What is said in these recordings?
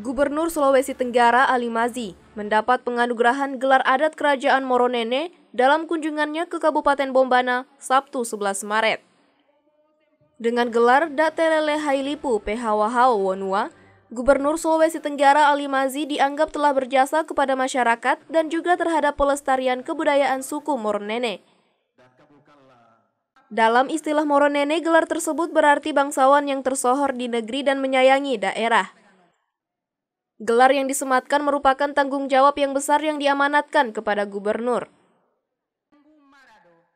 Gubernur Sulawesi Tenggara Ali Mazi mendapat penganugerahan gelar adat Kerajaan Moronene dalam kunjungannya ke Kabupaten Bombana Sabtu 11 Maret. Dengan gelar Datelele Hailipu Pehawahau Wonua, Gubernur Sulawesi Tenggara Ali Mazi dianggap telah berjasa kepada masyarakat dan juga terhadap pelestarian kebudayaan suku Moronene. Dalam istilah Moronene, gelar tersebut berarti bangsawan yang tersohor di negeri dan menyayangi daerah. Gelar yang disematkan merupakan tanggung jawab yang besar yang diamanatkan kepada gubernur.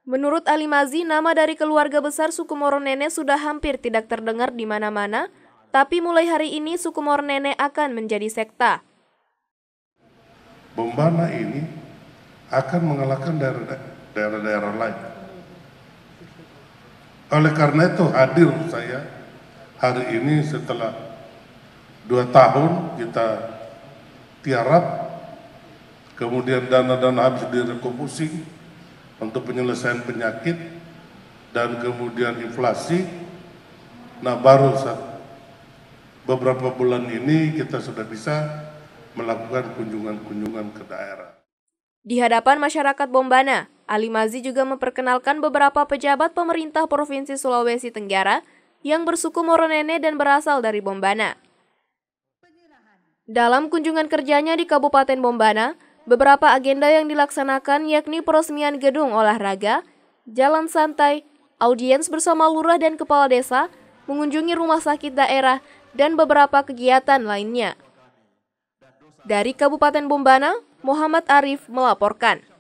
Menurut Ali Mazi, nama dari keluarga besar suku Moro sudah hampir tidak terdengar di mana-mana, tapi mulai hari ini suku Moro akan menjadi sekta. Bombana ini akan mengalahkan daerah-daerah lain. Oleh karena itu hadir saya hari ini setelah dua tahun kita tiarap, kemudian dana-dana habis direkomposi untuk penyelesaian penyakit, dan kemudian inflasi. Nah baru saat beberapa bulan ini kita sudah bisa melakukan kunjungan-kunjungan ke daerah. Di hadapan masyarakat Bombana, Ali Mazi juga memperkenalkan beberapa pejabat pemerintah Provinsi Sulawesi Tenggara yang bersuku Moronene dan berasal dari Bombana. Dalam kunjungan kerjanya di Kabupaten Bombana, beberapa agenda yang dilaksanakan yakni peresmian gedung olahraga, jalan santai, audiens bersama lurah dan kepala desa, mengunjungi rumah sakit daerah, dan beberapa kegiatan lainnya. Dari Kabupaten Bombana, Muhammad Arif melaporkan.